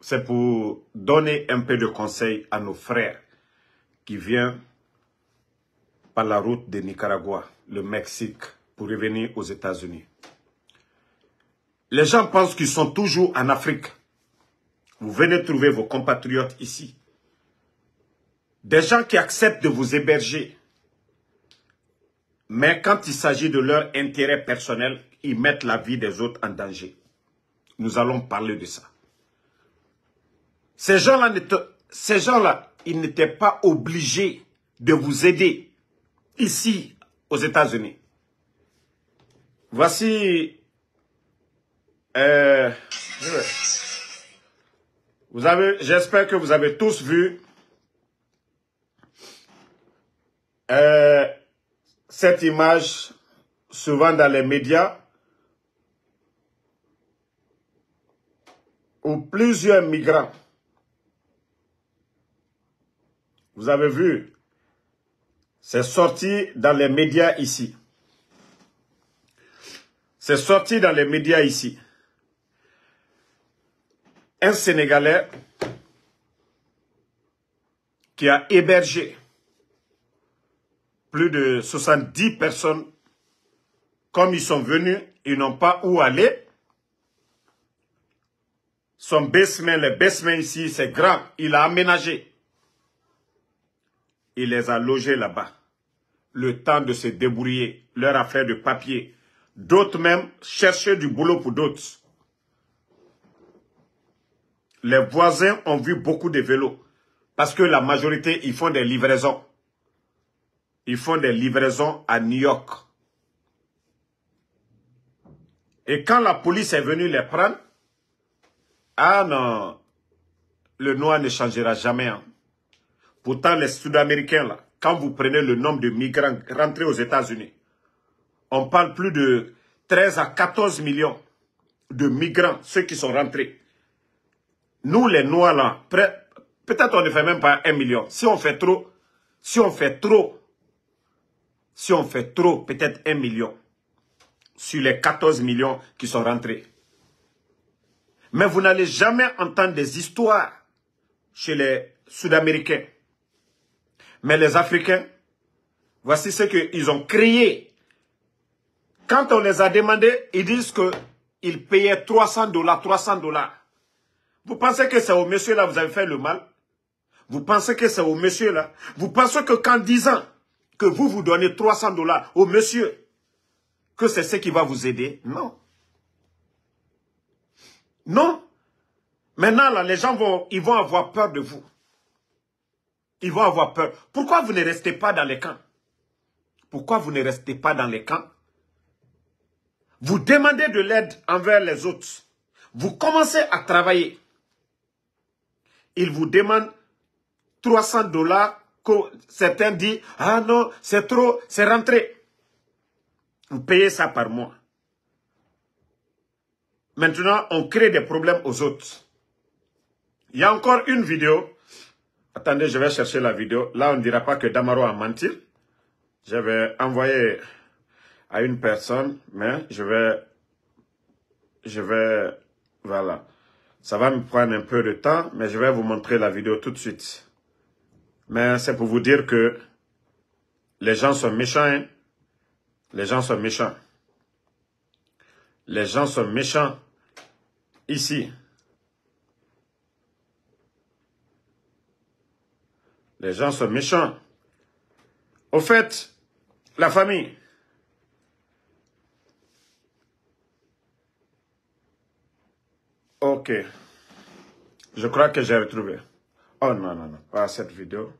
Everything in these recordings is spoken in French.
c'est pour donner un peu de conseil à nos frères qui viennent par la route de Nicaragua, le Mexique, pour revenir aux États-Unis. Les gens pensent qu'ils sont toujours en Afrique. Vous venez trouver vos compatriotes ici. Des gens qui acceptent de vous héberger. Mais quand il s'agit de leur intérêt personnel, ils mettent la vie des autres en danger. Nous allons parler de ça. Ces gens-là, ces gens-là, ils n'étaient pas obligés de vous aider ici aux États-Unis. Voici... Euh, vous avez, j'espère que vous avez tous vu euh, cette image souvent dans les médias où plusieurs migrants Vous avez vu, c'est sorti dans les médias ici. C'est sorti dans les médias ici. Un Sénégalais qui a hébergé plus de 70 personnes, comme ils sont venus, ils n'ont pas où aller. Son basement, le basement ici, c'est grave. Il a aménagé il les a logés là-bas. Le temps de se débrouiller, leur affaire de papier. D'autres même cherchaient du boulot pour d'autres. Les voisins ont vu beaucoup de vélos. Parce que la majorité, ils font des livraisons. Ils font des livraisons à New York. Et quand la police est venue les prendre, ah non, le noir ne changera jamais. Hein. Pourtant, les Sud-Américains, quand vous prenez le nombre de migrants rentrés aux États-Unis, on parle plus de 13 à 14 millions de migrants, ceux qui sont rentrés. Nous, les Noirs, peut-être on ne fait même pas un million. Si on fait trop, si on fait trop, si on fait trop, peut-être un million sur les 14 millions qui sont rentrés. Mais vous n'allez jamais entendre des histoires chez les Sud-Américains mais les Africains, voici ce qu'ils ont crié. Quand on les a demandés, ils disent qu'ils payaient 300 dollars, 300 dollars. Vous pensez que c'est au monsieur là vous avez fait le mal Vous pensez que c'est au monsieur là Vous pensez que qu'en disant que vous vous donnez 300 dollars au monsieur, que c'est ce qui va vous aider Non. Non. Maintenant là, les gens vont, ils vont avoir peur de vous. Ils vont avoir peur. Pourquoi vous ne restez pas dans les camps Pourquoi vous ne restez pas dans les camps Vous demandez de l'aide envers les autres. Vous commencez à travailler. Ils vous demandent 300 dollars que certains disent « Ah non, c'est trop, c'est rentré. » Vous payez ça par mois. Maintenant, on crée des problèmes aux autres. Il y a encore une vidéo Attendez, je vais chercher la vidéo. Là, on ne dira pas que Damaro a menti. Je vais envoyer à une personne, mais je vais... Je vais... Voilà. Ça va me prendre un peu de temps, mais je vais vous montrer la vidéo tout de suite. Mais c'est pour vous dire que les gens sont méchants. Hein. Les gens sont méchants. Les gens sont méchants. Ici, Les gens sont méchants. Au fait, la famille. Ok. Je crois que j'ai retrouvé. Oh non, non, non, pas cette vidéo.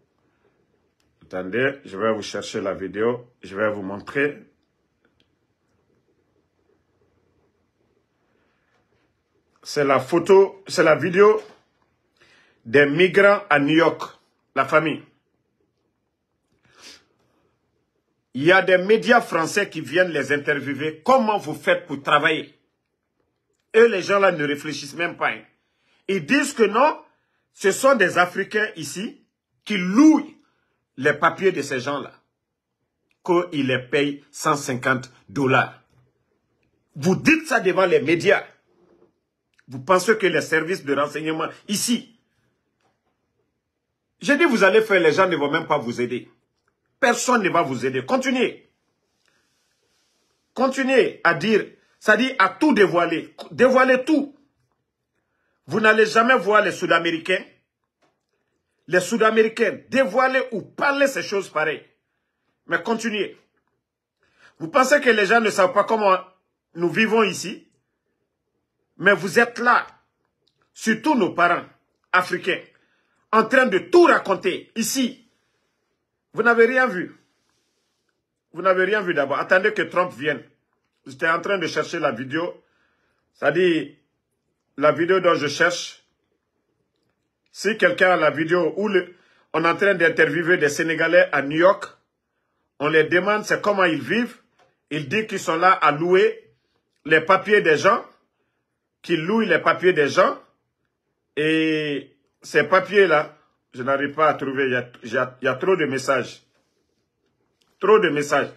Attendez, je vais vous chercher la vidéo. Je vais vous montrer. C'est la photo, c'est la vidéo des migrants à New York la famille. Il y a des médias français qui viennent les interviewer. Comment vous faites pour travailler Eux, les gens-là ne réfléchissent même pas. Hein. Ils disent que non, ce sont des Africains ici qui louent les papiers de ces gens-là. Qu'ils les payent 150 dollars. Vous dites ça devant les médias. Vous pensez que les services de renseignement ici j'ai dit, vous allez faire, les gens ne vont même pas vous aider. Personne ne va vous aider. Continuez. Continuez à dire, c'est-à-dire à tout dévoiler. Dévoiler tout. Vous n'allez jamais voir les Sud-Américains. Les Sud-Américains dévoiler ou parler ces choses pareilles. Mais continuez. Vous pensez que les gens ne savent pas comment nous vivons ici Mais vous êtes là, surtout nos parents africains en train de tout raconter ici. Vous n'avez rien vu. Vous n'avez rien vu d'abord. Attendez que Trump vienne. J'étais en train de chercher la vidéo. C'est-à-dire, la vidéo dont je cherche. Si quelqu'un a la vidéo où on est en train d'interviewer des Sénégalais à New York, on les demande c'est comment ils vivent. Ils disent qu'ils sont là à louer les papiers des gens, qu'ils louent les papiers des gens. Et ces papiers-là, je n'arrive pas à trouver. Il y, a, trop de messages. Trop de messages.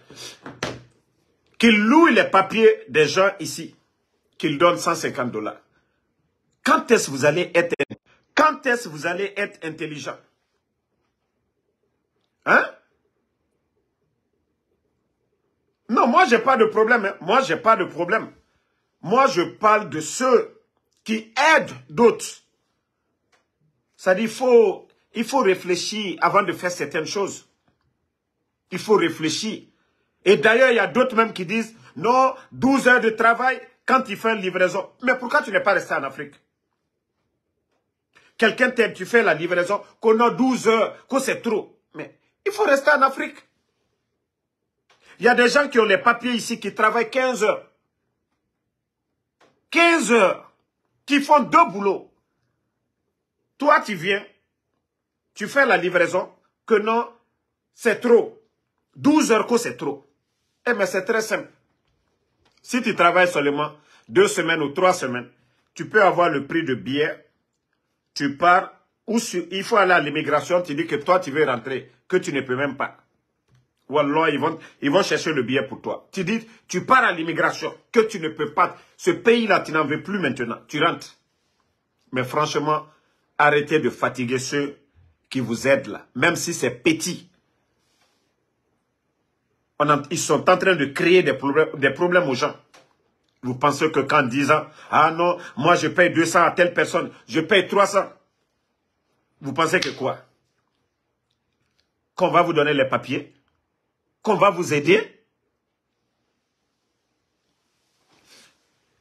Qu'ils louent les papiers des gens ici. Qu'ils donnent 150 dollars. Quand est-ce que vous allez être... Quand est-ce vous allez être intelligent Hein Non, moi, j'ai pas de problème. Hein. Moi, j'ai pas de problème. Moi, je parle de ceux qui aident d'autres. Ça dit, il faut, faut réfléchir avant de faire certaines choses. Il faut réfléchir. Et d'ailleurs, il y a d'autres même qui disent, non, 12 heures de travail quand il fait une livraison. Mais pourquoi tu n'es pas resté en Afrique Quelqu'un t'aime, tu fais la livraison, qu'on a 12 heures, qu'on c'est trop. Mais il faut rester en Afrique. Il y a des gens qui ont les papiers ici, qui travaillent 15 heures. 15 heures, qui font deux boulots. Toi, tu viens, tu fais la livraison, que non, c'est trop. 12 heures c'est trop. Eh bien, c'est très simple. Si tu travailles seulement deux semaines ou trois semaines, tu peux avoir le prix de billet, tu pars, ou il faut aller à l'immigration, tu dis que toi, tu veux rentrer, que tu ne peux même pas. Ou ils vont, ils vont chercher le billet pour toi. Tu dis, tu pars à l'immigration, que tu ne peux pas. Ce pays-là, tu n'en veux plus maintenant. Tu rentres. Mais franchement, arrêtez de fatiguer ceux qui vous aident là, même si c'est petit. ils sont en train de créer des problèmes, aux gens. Vous pensez que quand 10 ans, ah non, moi je paye 200 à telle personne, je paye 300. Vous pensez que quoi Qu'on va vous donner les papiers Qu'on va vous aider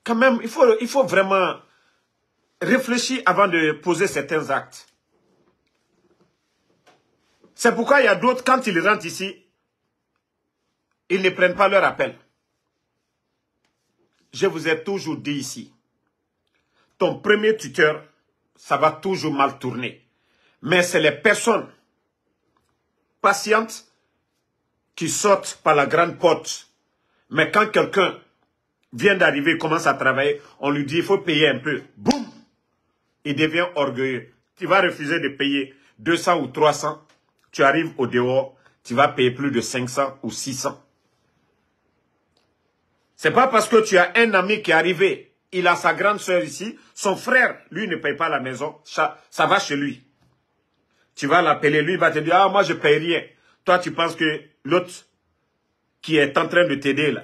Quand même, il il faut vraiment réfléchis avant de poser certains actes. C'est pourquoi il y a d'autres, quand ils rentrent ici, ils ne prennent pas leur appel. Je vous ai toujours dit ici, ton premier tuteur, ça va toujours mal tourner. Mais c'est les personnes patientes qui sortent par la grande porte. Mais quand quelqu'un vient d'arriver, commence à travailler, on lui dit, il faut payer un peu. Boum il devient orgueilleux. Tu vas refuser de payer 200 ou 300. Tu arrives au dehors, tu vas payer plus de 500 ou 600. n'est pas parce que tu as un ami qui est arrivé, il a sa grande soeur ici, son frère, lui, ne paye pas la maison, ça, va chez lui. Tu vas l'appeler, lui, il va te dire, ah, moi, je paye rien. Toi, tu penses que l'autre qui est en train de t'aider, là,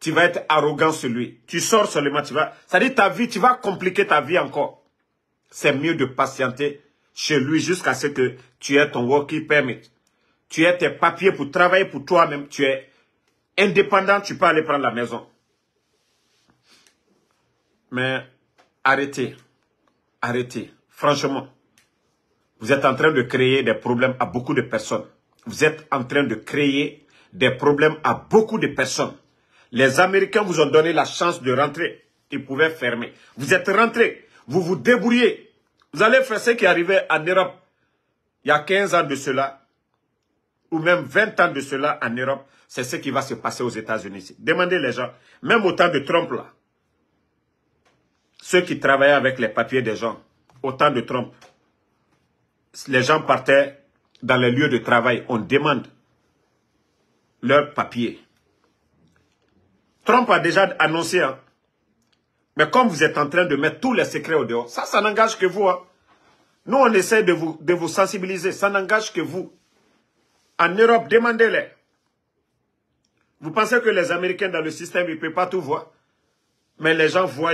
tu vas être arrogant sur lui. Tu sors seulement, tu vas... Ça dit ta vie, tu vas compliquer ta vie encore. C'est mieux de patienter chez lui jusqu'à ce que tu aies ton working permit. Tu aies tes papiers pour travailler pour toi-même. Tu es indépendant, tu peux aller prendre la maison. Mais arrêtez, arrêtez. Franchement, vous êtes en train de créer des problèmes à beaucoup de personnes. Vous êtes en train de créer des problèmes à beaucoup de personnes. Les Américains vous ont donné la chance de rentrer. Ils pouvaient fermer. Vous êtes rentrés vous vous débrouillez. Vous allez faire ce qui arrivait en Europe il y a 15 ans de cela, ou même 20 ans de cela en Europe, c'est ce qui va se passer aux États-Unis. Demandez les gens, même au temps de Trump là, ceux qui travaillaient avec les papiers des gens, au temps de Trump, les gens partaient dans les lieux de travail, on demande leurs papiers. Trump a déjà annoncé, hein, mais comme vous êtes en train de mettre tous les secrets au dehors, ça, ça n'engage que vous. Hein. Nous, on essaie de vous, de vous sensibiliser. Ça n'engage que vous. En Europe, demandez-les. Vous pensez que les Américains dans le système, ils ne peuvent pas tout voir. Mais les gens voient.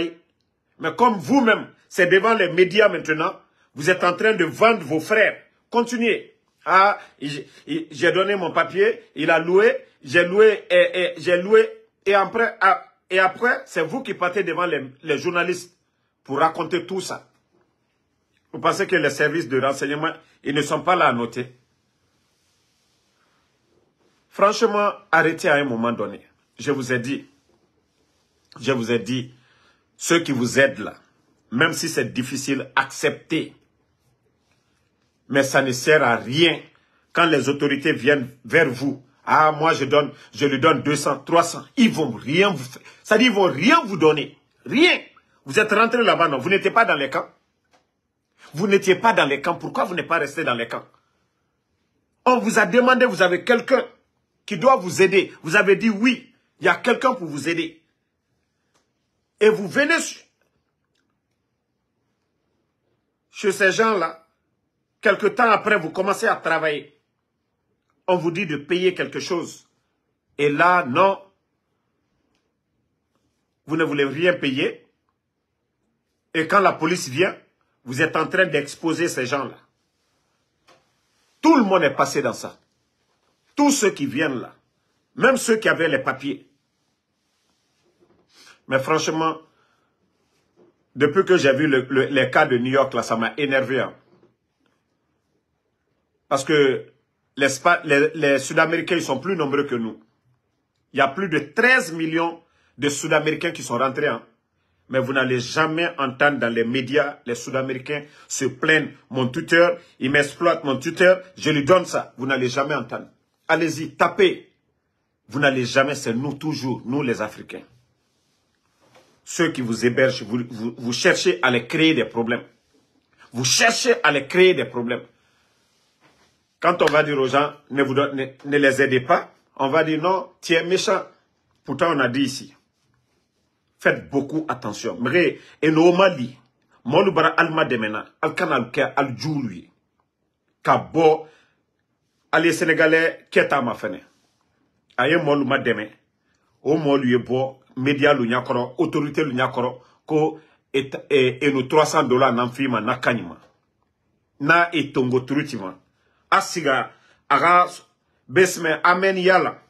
Mais comme vous-même, c'est devant les médias maintenant, vous êtes en train de vendre vos frères. Continuez. Ah, j'ai donné mon papier, il a loué, j'ai loué, et, et j'ai loué, et après, ah, et après, c'est vous qui partez devant les, journalistes pour raconter tout ça. Vous pensez que les services de renseignement, ils ne sont pas là à noter. Franchement, arrêtez à un moment donné. Je vous ai dit, je vous ai dit, ceux qui vous aident là, même si c'est difficile, acceptez. Mais ça ne sert à rien quand les autorités viennent vers vous ah, moi, je donne, je lui donne 200, 300. Ils vont rien vous faire. Ça dit, ils vont rien vous donner. Rien. Vous êtes rentré là-bas, non. Vous n'étiez pas dans les camps. Vous n'étiez pas dans les camps. Pourquoi vous n'êtes pas resté dans les camps? On vous a demandé, vous avez quelqu'un qui doit vous aider. Vous avez dit oui, il y a quelqu'un pour vous aider. Et vous venez chez ces gens-là, quelque temps après, vous commencez à travailler on vous dit de payer quelque chose. Et là, non, vous ne voulez rien payer. Et quand la police vient, vous êtes en train d'exposer ces gens-là. Tout le monde est passé dans ça. Tous ceux qui viennent là. Même ceux qui avaient les papiers. Mais franchement, depuis que j'ai vu le, les cas de New York, là, ça m'a énervé. Hein. Parce que les, Sud-Américains ils sont plus nombreux que nous. Il y a plus de 13 millions de Sud-Américains qui sont rentrés. Hein. Mais vous n'allez jamais entendre dans les médias les Sud-Américains se plaignent. Mon tuteur, ils m'exploitent mon tuteur, je lui donne ça. Vous n'allez jamais entendre. Allez-y, tapez. Vous n'allez jamais, c'est nous toujours, nous les Africains. Ceux qui vous hébergent, vous cherchez à les créer des problèmes. Vous cherchez à les créer des problèmes. Quand on va dire aux gens, ne, vous ne, les aidez pas, on va dire non, tu es méchant. Pourtant, on a dit ici. Faites beaucoup attention. Mre, eno mali, molu bara alma demena, al kanal ke al djoului. Ka ali Sénégalais, keta ma fene. Aye molu ma deme, o molu ye bo, média lu autorité lu ko et, et, et, 300 dollars n'en fima, na kanima. Na etongo turutima asiga aga besme amen yala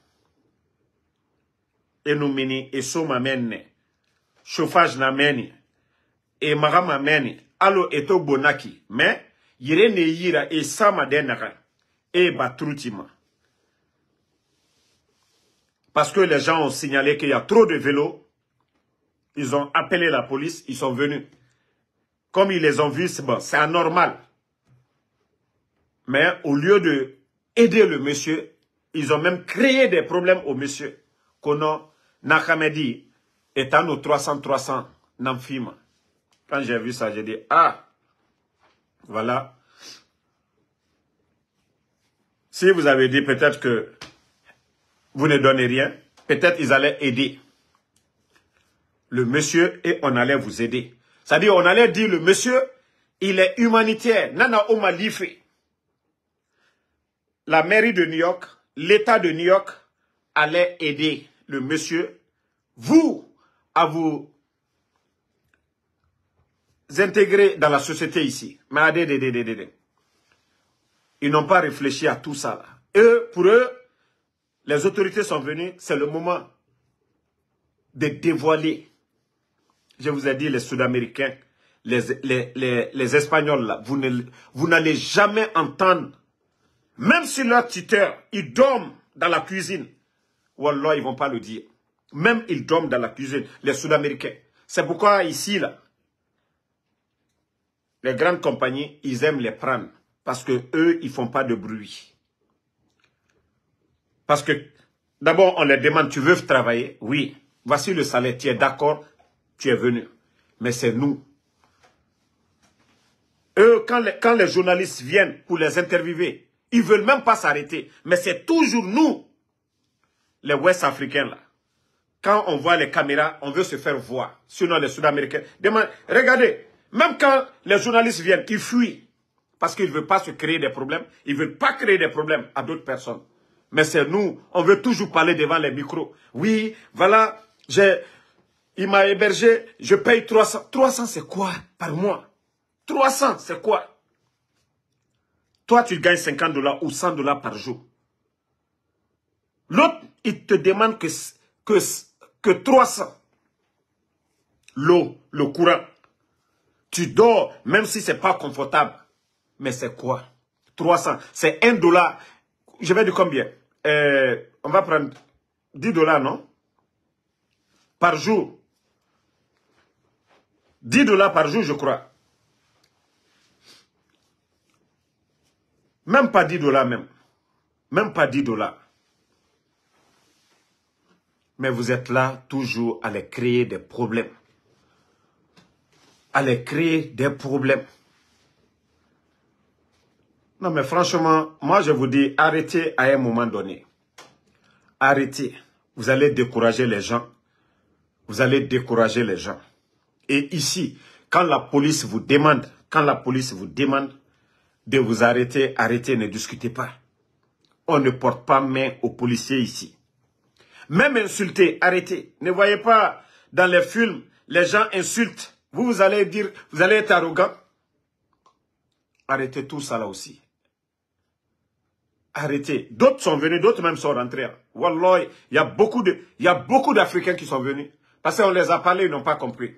enumini esoma menne chauffage na meni e magama meni alo eto bonaki me yere ne yira e sama denaka e batrutima parce que les gens ont signalé qu'il y a trop de vélos. Ils ont appelé la police, ils sont venus. Comme ils les ont vus, c'est anormal. Mais au lieu de aider le monsieur, ils ont même créé des problèmes au monsieur. Kono Nahamedi est à nos 300-300 Namfima. Quand j'ai vu ça, j'ai dit, ah, voilà. Si vous avez dit peut-être que vous ne donnez rien, peut-être ils allaient aider le monsieur et on allait vous aider. C'est-à-dire, on allait dire, le monsieur, il est humanitaire. Nana Oma Life la mairie de New York, l'État de New York allait aider le monsieur, vous, à vous intégrer dans la société ici. Mais ils n'ont pas réfléchi à tout ça. Eux, pour eux, les autorités sont venues, c'est le moment de dévoiler. Je vous ai dit, les Sud-Américains, les, Espagnols, là, vous n'allez jamais entendre même si leur tuteur, ils dorment dans la cuisine, Wallah, ils ne vont pas le dire. Même ils dorment dans la cuisine, les Sud-Américains. C'est pourquoi ici, là, les grandes compagnies, ils aiment les prendre. Parce que eux, ne font pas de bruit. Parce que, d'abord, on les demande, tu veux travailler Oui. Voici le salaire, tu es d'accord, tu es venu. Mais c'est nous. Eux, quand les, quand les journalistes viennent pour les interviewer, ils ne veulent même pas s'arrêter. Mais c'est toujours nous, les West africains là. Quand on voit les caméras, on veut se faire voir. Sinon, les Sud-Américains. Regardez, même quand les journalistes viennent, ils fuient. Parce qu'ils ne veulent pas se créer des problèmes. Ils ne veulent pas créer des problèmes à d'autres personnes. Mais c'est nous, on veut toujours parler devant les micros. Oui, voilà, il m'a hébergé, je paye 300. 300, c'est quoi par mois 300, c'est quoi toi, tu gagnes 50 dollars ou 100 dollars par jour. L'autre, il te demande que, que, que 300. L'eau, le courant. Tu dors, même si c'est pas confortable. Mais c'est quoi 300. C'est 1 dollar. Je vais dire combien euh, On va prendre 10 dollars, non Par jour. 10 dollars par jour, je crois. Même pas 10 dollars même. Même pas 10 dollars. Mais vous êtes là toujours à les créer des problèmes. À les créer des problèmes. Non mais franchement, moi je vous dis, arrêtez à un moment donné. Arrêtez. Vous allez décourager les gens. Vous allez décourager les gens. Et ici, quand la police vous demande, quand la police vous demande, de vous arrêter, arrêtez, ne discutez pas. On ne porte pas main aux policiers ici. Même insulter, arrêtez. Ne voyez pas dans les films, les gens insultent. Vous, allez dire, vous allez être arrogant. Arrêtez tout ça là aussi. Arrêtez. D'autres sont venus, d'autres même sont rentrés. Wallah, il y a beaucoup d'Africains qui sont venus. Parce qu'on les a parlé, ils n'ont pas compris.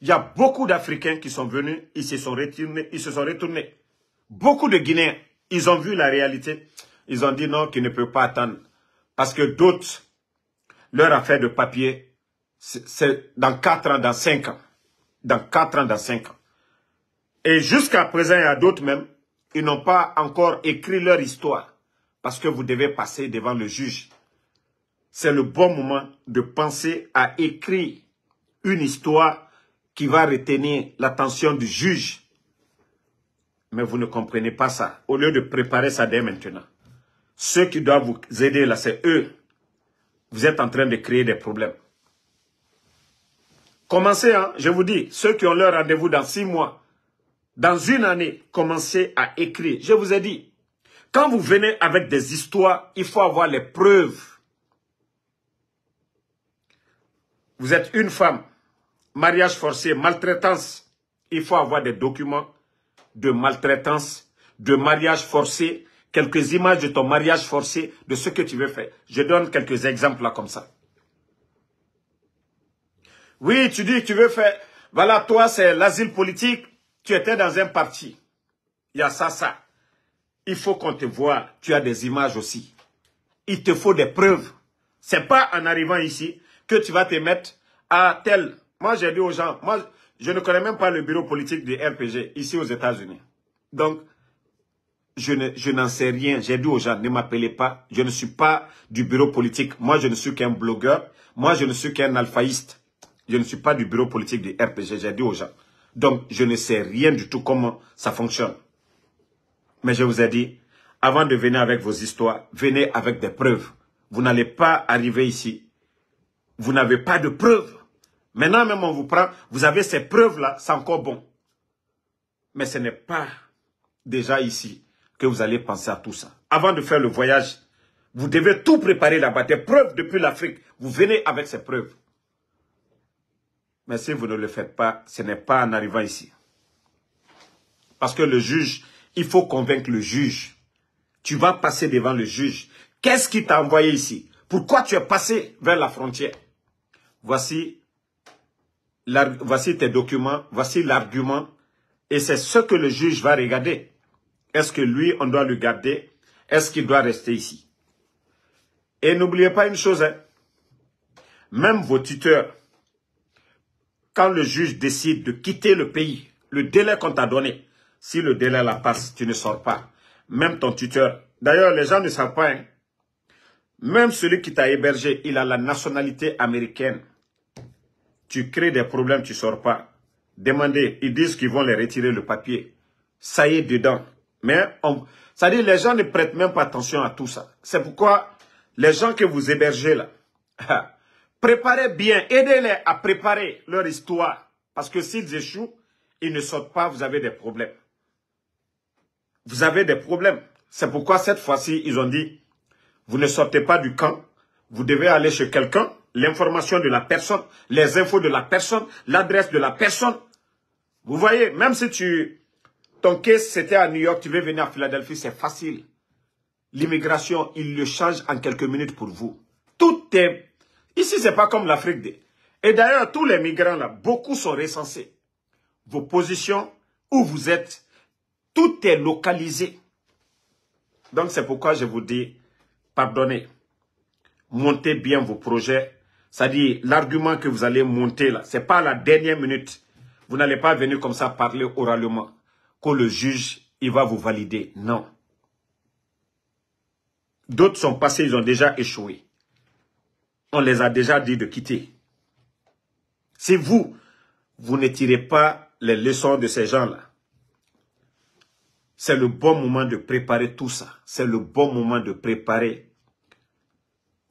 Il y a beaucoup d'Africains qui sont venus, ils se sont retournés, ils se sont retournés. Beaucoup de Guinéens, ils ont vu la réalité. Ils ont dit non, qu'ils ne peuvent pas attendre. Parce que d'autres, leur affaire de papier, c'est dans 4 ans, dans 5 ans. Dans 4 ans, dans 5 ans. Et jusqu'à présent, il y a d'autres même, ils n'ont pas encore écrit leur histoire. Parce que vous devez passer devant le juge. C'est le bon moment de penser à écrire une histoire qui va retenir l'attention du juge. Mais vous ne comprenez pas ça. Au lieu de préparer ça dès maintenant, ceux qui doivent vous aider là, c'est eux. Vous êtes en train de créer des problèmes. Commencez, hein. je vous dis, ceux qui ont leur rendez-vous dans six mois, dans une année, commencez à écrire. Je vous ai dit, quand vous venez avec des histoires, il faut avoir les preuves. Vous êtes une femme, mariage forcé, maltraitance. Il faut avoir des documents de maltraitance, de mariage forcé, quelques images de ton mariage forcé, de ce que tu veux faire. Je donne quelques exemples là comme ça. Oui, tu dis que tu veux faire... Voilà, toi, c'est l'asile politique. Tu étais dans un parti. Il y a ça, ça. Il faut qu'on te voie. Tu as des images aussi. Il te faut des preuves. Ce n'est pas en arrivant ici que tu vas te mettre à tel moi, j'ai dit aux gens, moi, je ne connais même pas le bureau politique du RPG ici aux États-Unis. Donc, je n'en sais rien. J'ai dit aux gens, ne m'appelez pas. Je ne suis pas du bureau politique. Moi, je ne suis qu'un blogueur. Moi, je ne suis qu'un alphaïste. Je ne suis pas du bureau politique du RPG. J'ai dit aux gens. Donc, je ne sais rien du tout comment ça fonctionne. Mais je vous ai dit, avant de venir avec vos histoires, venez avec des preuves. Vous n'allez pas arriver ici. Vous n'avez pas de preuves. Maintenant même on vous prend, vous avez ces preuves-là, c'est encore bon. Mais ce n'est pas déjà ici que vous allez penser à tout ça. Avant de faire le voyage, vous devez tout préparer là-bas. Des preuves depuis l'Afrique, vous venez avec ces preuves. Mais si vous ne le faites pas, ce n'est pas en arrivant ici. Parce que le juge, il faut convaincre le juge. Tu vas passer devant le juge. Qu'est-ce qui t'a envoyé ici Pourquoi tu es passé vers la frontière Voici voici tes documents, voici l'argument, et c'est ce que le juge va regarder. Est-ce que lui, on doit le garder Est-ce qu'il doit rester ici Et n'oubliez pas une chose, hein? même vos tuteurs, quand le juge décide de quitter le pays, le délai qu'on t'a donné, si le délai la passe, tu ne sors pas. Même ton tuteur. D'ailleurs, les gens ne savent pas. Hein? Même celui qui t'a hébergé, il a la nationalité américaine tu crées des problèmes, tu ne sors pas. Demandez, ils disent qu'ils vont les retirer le papier. Ça y est dedans. Mais ça dit, les gens ne prêtent même pas attention à tout ça. C'est pourquoi les gens que vous hébergez là, ah, préparez bien, aidez-les à préparer leur histoire. Parce que s'ils échouent, ils ne sortent pas, vous avez des problèmes. Vous avez des problèmes. C'est pourquoi cette fois-ci, ils ont dit, vous ne sortez pas du camp, vous devez aller chez quelqu'un, l'information de la personne, les infos de la personne, l'adresse de la personne. Vous voyez, même si tu, ton caisse, c'était à New York, tu veux venir à Philadelphie, c'est facile. L'immigration, il le change en quelques minutes pour vous. Tout est, ici c'est pas comme l'Afrique. Et d'ailleurs, tous les migrants là, beaucoup sont recensés. Vos positions, où vous êtes, tout est localisé. Donc c'est pourquoi je vous dis, pardonnez. Montez bien vos projets c'est-à-dire, l'argument que vous allez monter là, n'est pas la dernière minute. Vous n'allez pas venir comme ça parler oralement. Que le juge, il va vous valider. Non. D'autres sont passés, ils ont déjà échoué. On les a déjà dit de quitter. Si vous, vous ne tirez pas les leçons de ces gens-là, c'est le bon moment de préparer tout ça. C'est le bon moment de préparer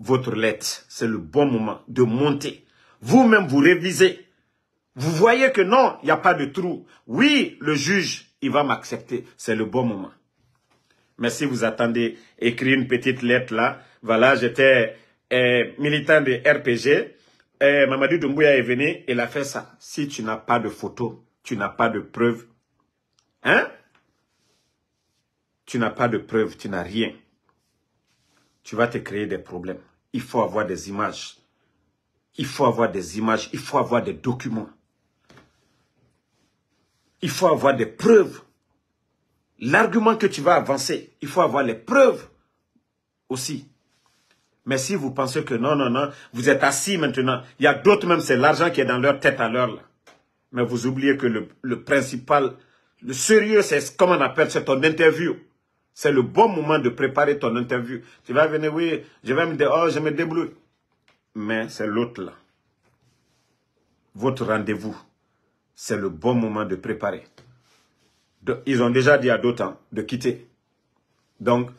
votre lettre. C'est le bon moment de monter. Vous-même, vous révisez. Vous voyez que non, il n'y a pas de trou. Oui, le juge, il va m'accepter. C'est le bon moment. Mais si vous attendez, écrire une petite lettre là. Voilà, j'étais eh, militant de RPG. et eh, Mamadou Doumbouya est venu, il a fait ça. Si tu n'as pas de photo, tu n'as pas de preuve. Hein? Tu n'as pas de preuve, tu n'as rien. Tu vas te créer des problèmes il faut avoir des images. Il faut avoir des images, il faut avoir des documents. Il faut avoir des preuves. L'argument que tu vas avancer, il faut avoir les preuves aussi. Mais si vous pensez que non, non, non, vous êtes assis maintenant, il y a d'autres même, c'est l'argent qui est dans leur tête à l'heure. Mais vous oubliez que le, le principal, le sérieux, c'est comme on appelle, c'est ton interview. C'est le bon moment de préparer ton interview. Tu vas venir, oui, je vais me dire, oh, je me débrouille. Mais c'est l'autre là. Votre rendez-vous, c'est le bon moment de préparer. ils ont déjà dit à d'autres hein, de quitter. Donc,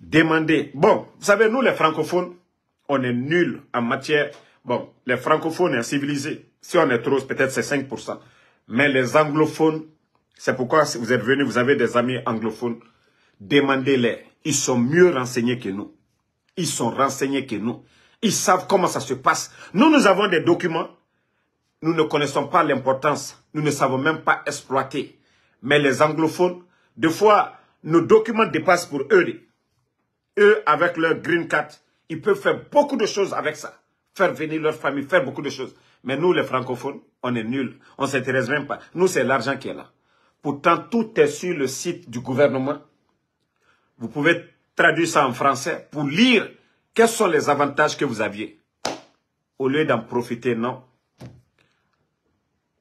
demandez. Bon, vous savez, nous les francophones, on est nuls en matière... Bon, les francophones sont civilisés. Si on est trop, peut-être c'est 5%. Mais les anglophones, c'est pourquoi vous êtes venus, vous avez des amis anglophones. Demandez-les. Ils sont mieux renseignés que nous. Ils sont renseignés que nous. Ils savent comment ça se passe. Nous, nous avons des documents. Nous ne connaissons pas l'importance. Nous ne savons même pas exploiter. Mais les anglophones, des fois, nos documents dépassent pour eux. Eux, avec leur green card, ils peuvent faire beaucoup de choses avec ça. Faire venir leur famille, faire beaucoup de choses. Mais nous, les francophones, on est nuls. On ne s'intéresse même pas. Nous, c'est l'argent qui est là. Pourtant, tout est sur le site du gouvernement. Vous pouvez traduire ça en français pour lire quels sont les avantages que vous aviez. Au lieu d'en profiter, non.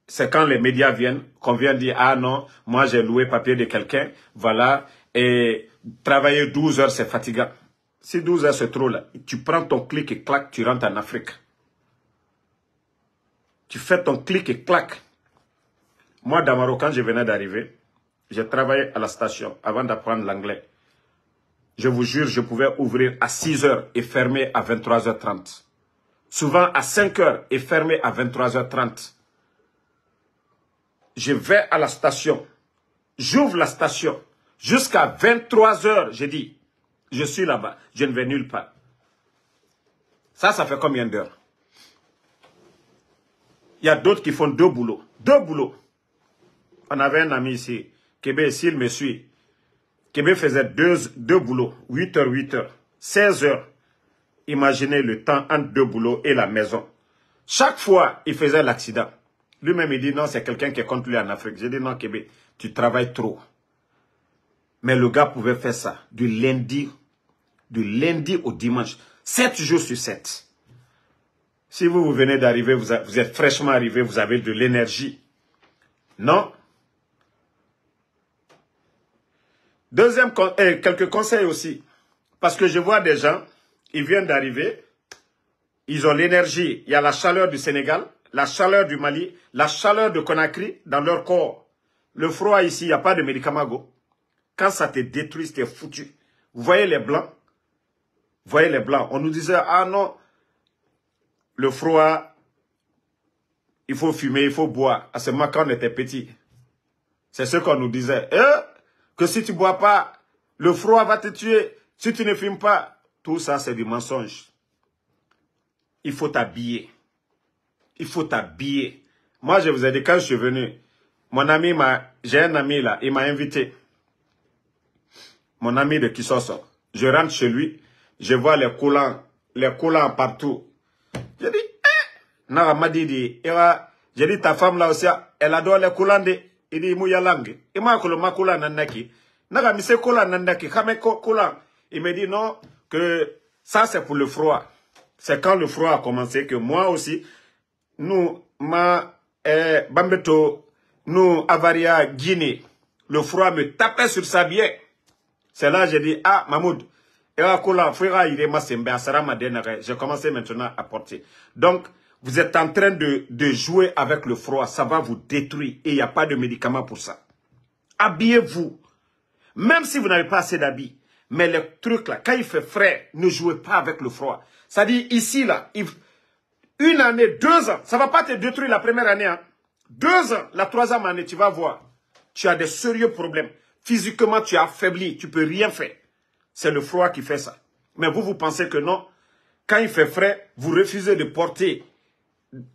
C'est quand les médias viennent qu'on vient dire, ah non, moi j'ai loué papier de quelqu'un, voilà, et travailler 12 heures, c'est fatigant. Si 12 heures, c'est trop là, tu prends ton clic et clac, tu rentres en Afrique. Tu fais ton clic et clac. Moi, Damaro, quand je venais d'arriver, j'ai travaillé à la station avant d'apprendre l'anglais je vous jure, je pouvais ouvrir à 6 h et fermer à 23h30. Souvent à 5 h et fermer à 23h30. Je vais à la station. J'ouvre la station. Jusqu'à 23 h j'ai dit, je suis là-bas. Je ne vais nulle part. Ça, ça fait combien d'heures Il y a d'autres qui font deux boulots. Deux boulots. On avait un ami ici, Québec, s'il me suit, Québec faisait deux, deux boulots, 8 heures, 8 heures, 16 heures. Imaginez le temps entre deux boulots et la maison. Chaque fois, il faisait l'accident. Lui-même, il dit non, c'est quelqu'un qui est contre lui en Afrique. J'ai dit non, Québec, tu travailles trop. Mais le gars pouvait faire ça du lundi, du lundi au dimanche, 7 jours sur 7. Si vous, venez d'arriver, vous êtes fraîchement arrivé, vous avez de l'énergie. Non, Deuxième, eh, quelques conseils aussi. Parce que je vois des gens, ils viennent d'arriver, ils ont l'énergie, il y a la chaleur du Sénégal, la chaleur du Mali, la chaleur de Conakry dans leur corps. Le froid ici, il n'y a pas de médicaments. Quand ça te détruit, c'est foutu. Vous voyez les blancs Vous voyez les blancs On nous disait, ah non, le froid, il faut fumer, il faut boire. À ah, ce moment, quand on était petit, c'est ce qu'on nous disait. Eh, que si tu bois pas, le froid va te tuer. Si tu ne fumes pas, tout ça, c'est du mensonge. Il faut t'habiller. Il faut t'habiller. Moi, je vous ai dit, quand je suis venu, mon ami j'ai un ami là, il m'a invité. Mon ami de Kissoso. Je rentre chez lui, je vois les coulants. les coulants partout. Je dis, hein? Nara m'a dit, j'ai dit, ta femme là aussi, elle adore les coulants il mu yalange ima le kola nanaki naga kola kame il me dit non que ça c'est pour le froid c'est quand le froid a commencé que moi aussi nous ma eh, bambeto nous avaria guinée le froid me tapait sur sa bière c'est là que j'ai dit ah mahmoud je commencé maintenant à porter. Donc, vous êtes en train de, jouer avec le froid. Ça va vous détruire et il n'y a pas de médicament pour ça. Habillez-vous. Même si vous n'avez pas assez d'habits. Mais le truc là, quand il fait frais, ne jouez pas avec le froid. Ça dit ici là, une année, deux ans, ça ne va pas te détruire la première année. Hein. Deux ans, la troisième année, tu vas voir. Tu as des sérieux problèmes. Physiquement, tu es affaibli, tu ne peux rien faire. C'est le froid qui fait ça. Mais vous, vous pensez que non. Quand il fait frais, vous refusez de porter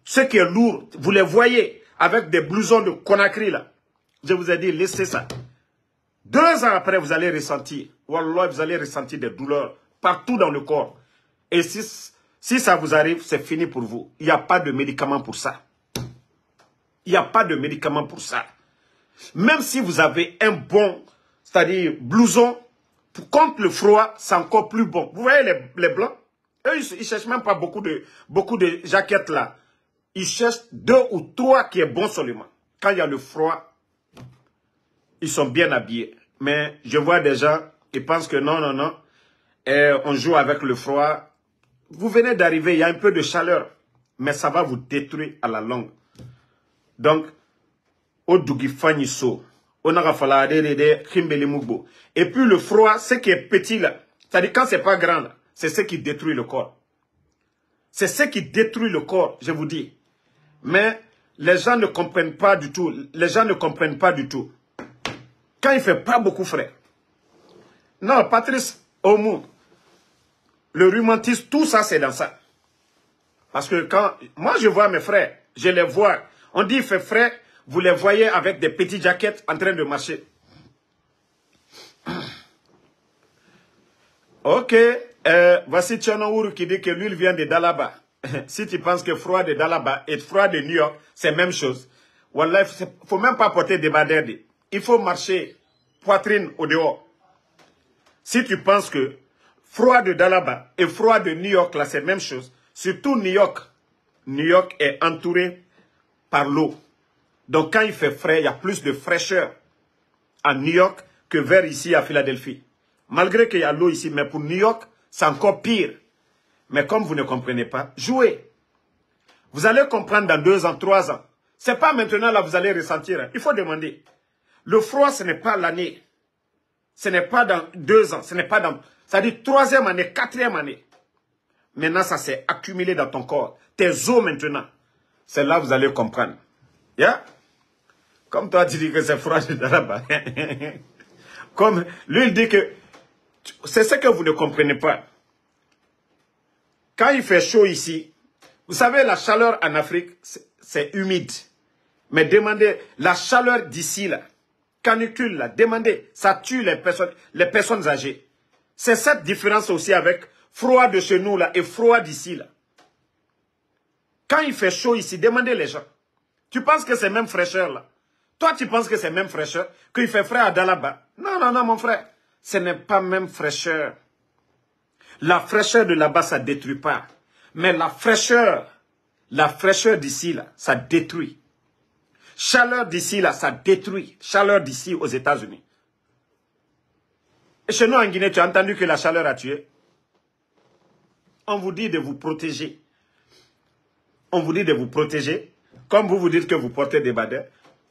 ce qui est lourd, vous les voyez avec des blousons de Conakry là. Je vous ai dit, laissez ça. Deux ans après, vous allez ressentir. Wallah, vous allez ressentir des douleurs partout dans le corps. Et si, ça vous arrive, c'est fini pour vous. Il n'y a pas de médicament pour ça. Il n'y a pas de médicament pour ça. Même si vous avez un bon, c'est-à-dire blouson, contre le froid, c'est encore plus bon. Vous voyez les, les blancs Eux, ils ne cherchent même pas beaucoup de, beaucoup de jaquettes là. Ils cherchent deux ou trois qui est bon seulement. Quand il y a le froid, ils sont bien habillés. Mais je vois des gens qui pensent que non, non, non, on joue avec le froid. Vous venez d'arriver, il y a un peu de chaleur, mais ça va vous détruire à la longue. Donc, au on a Et puis le froid, ce qui est petit là, c'est-à-dire quand c'est pas grand, c'est ce qui détruit le corps. C'est ce qui détruit le corps, je vous dis. Mais les gens ne comprennent pas du tout. Les gens ne comprennent pas du tout. Quand il ne fait pas beaucoup, frais. Non, Patrice monde, le rhumantisme, tout ça, c'est dans ça. Parce que quand moi, je vois mes frères, je les vois. On dit, fait frais, vous les voyez avec des petites jaquettes en train de marcher. Ok, euh, voici Tchanour qui dit que l'huile vient de Dalaba. si tu penses que froid de Dalaba et froid de New York, c'est même chose. il ne faut même pas porter des badères. Il faut marcher poitrine au dehors. Si tu penses que froid de Dalaba et froid de New York, là, c'est même chose. Surtout New York. New York est entouré par l'eau. Donc quand il fait frais, il y a plus de fraîcheur à New York que vers ici à Philadelphie. Malgré qu'il y a l'eau ici, mais pour New York, c'est encore pire. Mais comme vous ne comprenez pas, jouez. Vous allez comprendre dans deux ans, trois ans. Ce n'est pas maintenant là vous allez ressentir. Hein. Il faut demander. Le froid, ce n'est pas l'année. Ce n'est pas dans deux ans. Ce n'est pas dans... Ça dit troisième année, quatrième année. Maintenant, ça s'est accumulé dans ton corps. Tes os maintenant. C'est là que vous allez comprendre. Yeah? Comme toi, tu dis que c'est froid, là-bas. Comme lui, il dit que... C'est ce que vous ne comprenez pas. Quand il fait chaud ici, vous savez, la chaleur en Afrique, c'est humide. Mais demandez, la chaleur d'ici, là, canicule, là, demandez, ça tue les personnes, les personnes âgées. C'est cette différence aussi avec froid de chez nous, là, et froid d'ici, là. Quand il fait chaud ici, demandez les gens. Tu penses que c'est même fraîcheur, là. Toi, tu penses que c'est même fraîcheur qu'il fait frais à Dalaba. Non, non, non, mon frère. Ce n'est pas même fraîcheur. La fraîcheur de là-bas, ça détruit pas. Mais la fraîcheur, la fraîcheur d'ici, là, ça détruit. Chaleur d'ici, là, ça détruit. Chaleur d'ici aux États-Unis. Et chez nous, en Guinée, tu as entendu que la chaleur a tué. On vous dit de vous protéger. On vous dit de vous protéger. Comme vous vous dites que vous portez des badets.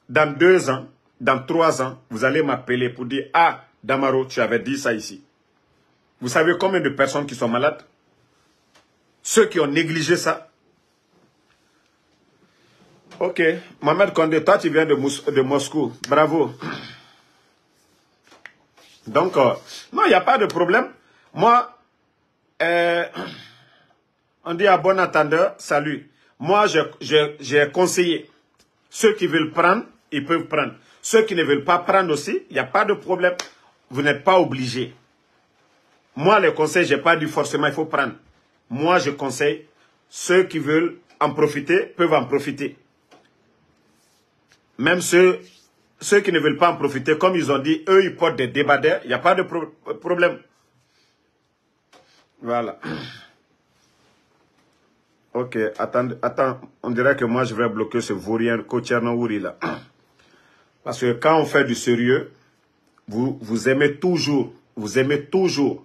Dans deux ans, dans trois ans, vous allez m'appeler pour dire « Ah, Damaro, tu avais dit ça ici. » Vous savez combien de personnes qui sont malades Ceux qui ont négligé ça Ok, Mohamed Kondé, toi tu viens de, de Moscou, bravo. Donc, euh, non, il n'y a pas de problème. Moi, euh, on dit à bon attendeur, salut. Moi, j'ai conseillé. Ceux qui veulent prendre, ils peuvent prendre. Ceux qui ne veulent pas prendre aussi, il n'y a pas de problème. Vous n'êtes pas obligés. Moi, les conseils, je n'ai pas dit forcément il faut prendre. Moi, je conseille, ceux qui veulent en profiter peuvent en profiter. Même ceux, qui ne veulent pas en profiter, comme ils ont dit, eux, ils portent des débats il n'y a pas de euh, problème. Voilà. Ok, attends, attends, on dirait que moi je vais bloquer ce vaurien là. Parce que quand on fait du sérieux, vous, vous aimez toujours, vous aimez toujours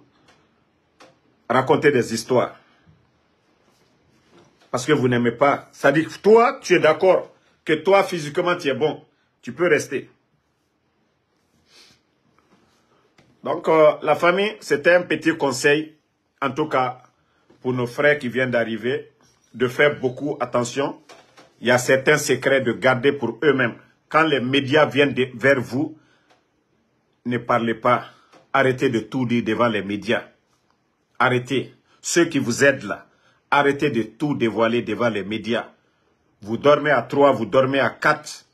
raconter des histoires. Parce que vous n'aimez pas. Ça dit, toi, tu es d'accord que toi, physiquement, tu es bon. Tu peux rester. Donc, euh, la famille, c'était un petit conseil, en tout cas, pour nos frères qui viennent d'arriver, de faire beaucoup attention. Il y a certains secrets de garder pour eux-mêmes. Quand les médias viennent vers vous, ne parlez pas. Arrêtez de tout dire devant les médias. Arrêtez. Ceux qui vous aident là, arrêtez de tout dévoiler devant les médias. Vous dormez à trois, vous dormez à quatre.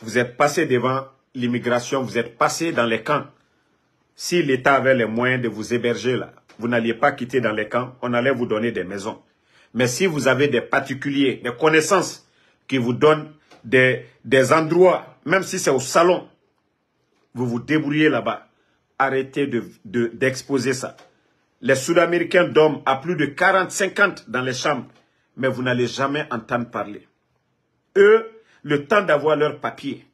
Vous êtes passé devant l'immigration, vous êtes passé dans les camps. Si l'État avait les moyens de vous héberger là, vous n'alliez pas quitter dans les camps, on allait vous donner des maisons. Mais si vous avez des particuliers, des connaissances qui vous donnent des, endroits, même si c'est au salon, vous vous débrouillez là-bas. Arrêtez d'exposer ça les Sud-Américains dorment à plus de 40-50 dans les chambres, mais vous n'allez jamais entendre parler. Eux, le temps d'avoir leurs papiers,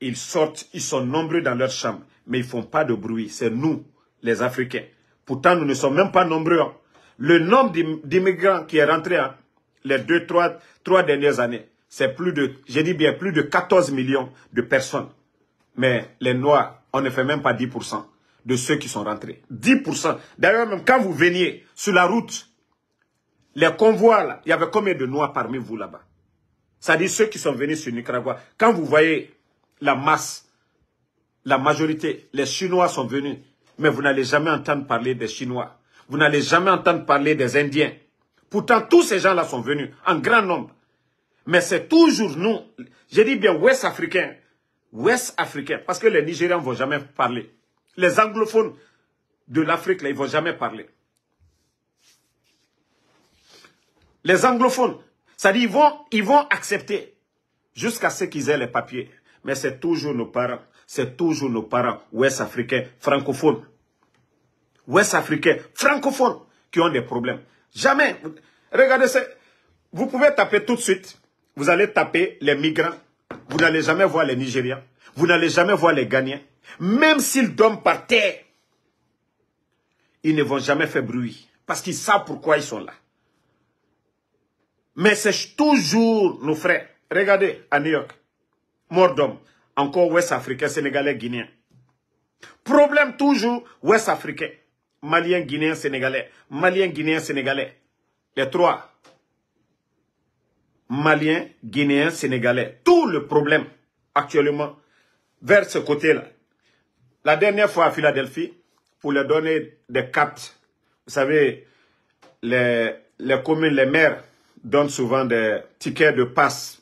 ils sortent, ils sont nombreux dans leurs chambres, mais ils ne font pas de bruit. C'est nous, les Africains. Pourtant, nous ne sommes même pas nombreux. Hein. Le nombre d'immigrants qui est rentré hein, les deux, trois, trois dernières années, c'est plus de, j'ai dit bien, plus de 14 millions de personnes. Mais les Noirs, on ne fait même pas 10% de ceux qui sont rentrés. 10%. D'ailleurs, même quand vous veniez sur la route, les convois, il y avait combien de Noirs parmi vous là-bas C'est-à-dire ceux qui sont venus sur Nicaragua. Quand vous voyez la masse, la majorité, les Chinois sont venus, mais vous n'allez jamais entendre parler des Chinois. Vous n'allez jamais entendre parler des Indiens. Pourtant, tous ces gens-là sont venus en grand nombre. Mais c'est toujours nous, je dis bien ouest africain, ouest africain, parce que les Nigériens ne vont jamais parler. Les anglophones de l'Afrique, ils ne vont jamais parler. Les anglophones, ça dit, ils vont, ils vont accepter jusqu'à ce qu'ils aient les papiers. Mais c'est toujours nos parents, c'est toujours nos parents ouest-africains, francophones. Ouest-africains, francophones, qui ont des problèmes. Jamais. Regardez, vous pouvez taper tout de suite. Vous allez taper les migrants. Vous n'allez jamais voir les Nigériens. Vous n'allez jamais voir les Ghanéens. Même s'ils dorment par terre, ils ne vont jamais faire bruit. Parce qu'ils savent pourquoi ils sont là. Mais c'est toujours nos frères. Regardez, à New York, mort d'homme. Encore ouest-africain, sénégalais, guinéen. Problème toujours ouest-africain. Malien, guinéen, sénégalais. Malien, guinéen, sénégalais. Les trois. Malien, guinéen, sénégalais. Tout le problème actuellement vers ce côté-là. La dernière fois à Philadelphie, pour leur donner des cartes, vous savez, les, communes, les maires donnent souvent des tickets de passe.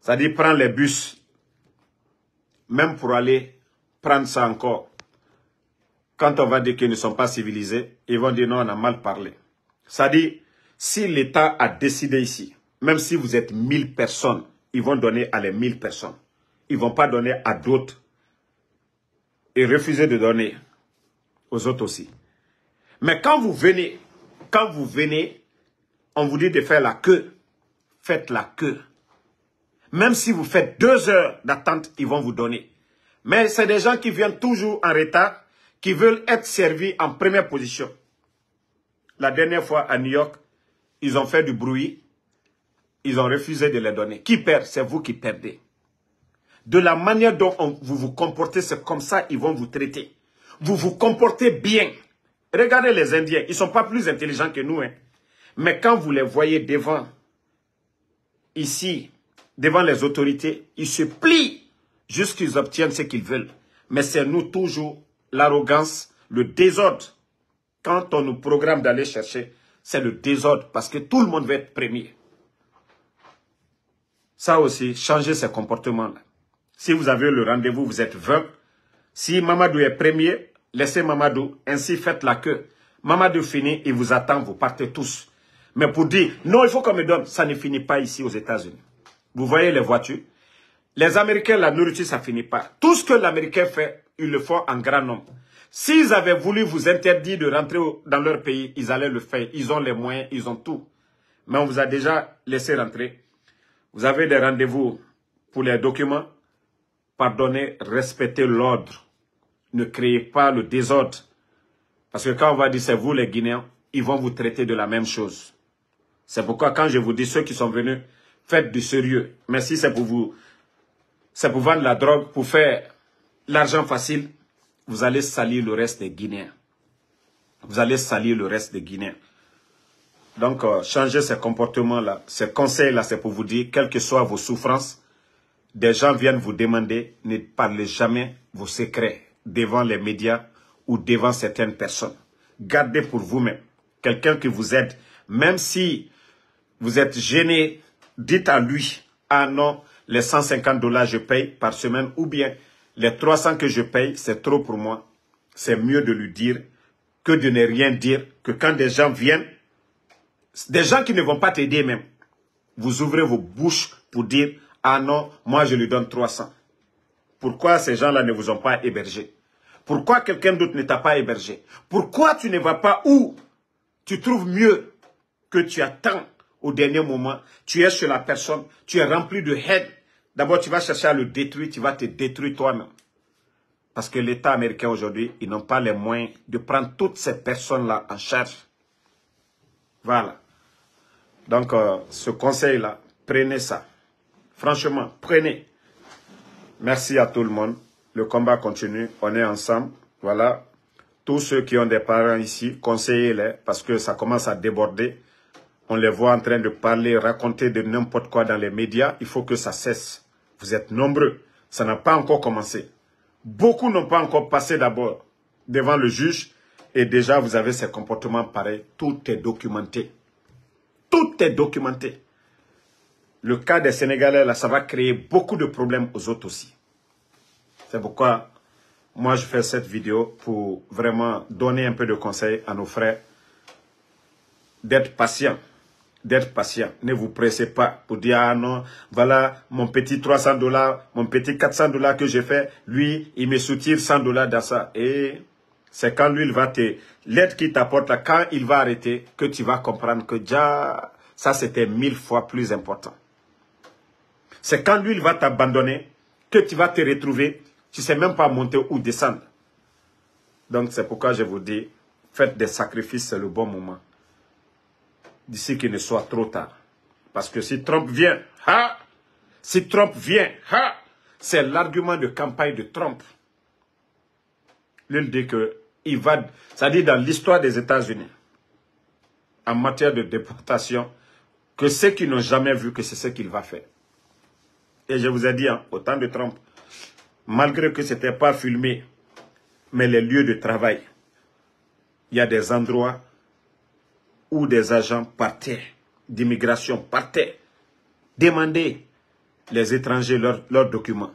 cest à prendre les bus, même pour aller prendre ça encore. Quand on va dire qu'ils ne sont pas civilisés, ils vont dire non, on a mal parlé. C'est-à-dire, si l'État a décidé ici, même si vous êtes mille personnes, ils vont donner à les 1000 personnes. Ils ne vont pas donner à d'autres et refuser de donner aux autres aussi. Mais quand vous venez, quand vous venez, on vous dit de faire la queue. Faites la queue. Même si vous faites deux heures d'attente, ils vont vous donner. Mais c'est des gens qui viennent toujours en retard, qui veulent être servis en première position. La dernière fois à New York, ils ont fait du bruit. Ils ont refusé de les donner. Qui perd C'est vous qui perdez. De la manière dont vous vous comportez, c'est comme ça ils vont vous traiter. Vous vous comportez bien. Regardez les Indiens, ils ne sont pas plus intelligents que nous. Hein. Mais quand vous les voyez devant, ici, devant les autorités, ils se plient jusqu'à qu'ils obtiennent ce qu'ils veulent. Mais c'est nous toujours l'arrogance, le désordre. Quand on nous programme d'aller chercher, c'est le désordre parce que tout le monde veut être premier. Ça aussi, changer ses comportements-là. Si vous avez le rendez-vous, vous êtes veuve. Si Mamadou est premier, laissez Mamadou. Ainsi, faites la queue. Mamadou finit, il vous attend, vous partez tous. Mais pour dire, non, il faut qu'on me donne, ça ne finit pas ici aux États-Unis. Vous voyez les voitures Les Américains, la nourriture, ça finit pas. Tout ce que l'Américain fait, ils le font en grand nombre. S'ils avaient voulu vous interdire de rentrer dans leur pays, ils allaient le faire. Ils ont les moyens, ils ont tout. Mais on vous a déjà laissé rentrer. Vous avez des rendez-vous pour les documents pardonnez, respectez l'ordre. Ne créez pas le désordre. Parce que quand on va dire c'est vous les Guinéens, ils vont vous traiter de la même chose. C'est pourquoi quand je vous dis ceux qui sont venus, faites du sérieux. Mais si c'est pour vous, c'est pour vendre la drogue, pour faire l'argent facile, vous allez salir le reste des Guinéens. Vous allez salir le reste des Guinéens. Donc, changez euh, changer ces comportements-là, ces conseils-là, c'est pour vous dire, quelles que soient vos souffrances, des gens viennent vous demander, ne parlez jamais vos secrets devant les médias ou devant certaines personnes. Gardez pour vous-même quelqu'un qui vous aide. Même si vous êtes gêné, dites à lui, ah non, les 150 dollars je paye par semaine ou bien les 300 que je paye, c'est trop pour moi. C'est mieux de lui dire que de ne rien dire, que quand des gens viennent, des gens qui ne vont pas t'aider même, vous ouvrez vos bouches pour dire ah non, moi je lui donne 300. Pourquoi ces gens-là ne vous ont pas hébergé Pourquoi quelqu'un d'autre ne t'a pas hébergé Pourquoi tu ne vas pas où tu trouves mieux que tu attends au dernier moment Tu es sur la personne, tu es rempli de haine. D'abord, tu vas chercher à le détruire, tu vas te détruire toi-même. Parce que l'État américain aujourd'hui, ils n'ont pas les moyens de prendre toutes ces personnes-là en charge. Voilà. Donc, euh, ce conseil-là, prenez ça. Franchement, prenez. Merci à tout le monde. Le combat continue. On est ensemble. Voilà. Tous ceux qui ont des parents ici, conseillez-les parce que ça commence à déborder. On les voit en train de parler, raconter de n'importe quoi dans les médias. Il faut que ça cesse. Vous êtes nombreux. Ça n'a pas encore commencé. Beaucoup n'ont pas encore passé d'abord devant le juge et déjà vous avez ces comportements pareils. Tout est documenté. Tout est documenté le cas des Sénégalais, là, ça va créer beaucoup de problèmes aux autres aussi. C'est pourquoi moi, je fais cette vidéo pour vraiment donner un peu de conseil à nos frères d'être patient, D'être patient. Ne vous pressez pas pour dire, ah non, voilà mon petit 300 dollars, mon petit 400 dollars que j'ai fait. Lui, il me soutire 100 dollars dans ça. Et c'est quand lui, il va te... L'aide qu'il t'apporte, quand il va arrêter, que tu vas comprendre que déjà, ça, c'était mille fois plus important. C'est quand lui, il va t'abandonner que tu vas te retrouver. Tu ne sais même pas monter ou descendre. Donc, c'est pourquoi je vous dis, faites des sacrifices, c'est le bon moment. D'ici qu'il ne soit trop tard. Parce que si Trump vient, ha, si Trump vient, ha, c'est l'argument de campagne de Trump. il dit que il va, ça dit dans l'histoire des États-Unis, en matière de déportation, que ceux qui n'ont jamais vu que c'est ce qu'il va faire. Et je vous ai dit, autant hein, au temps de Trump, malgré que ce n'était pas filmé, mais les lieux de travail, il y a des endroits où des agents partaient, d'immigration partaient, demandaient les étrangers leurs documents.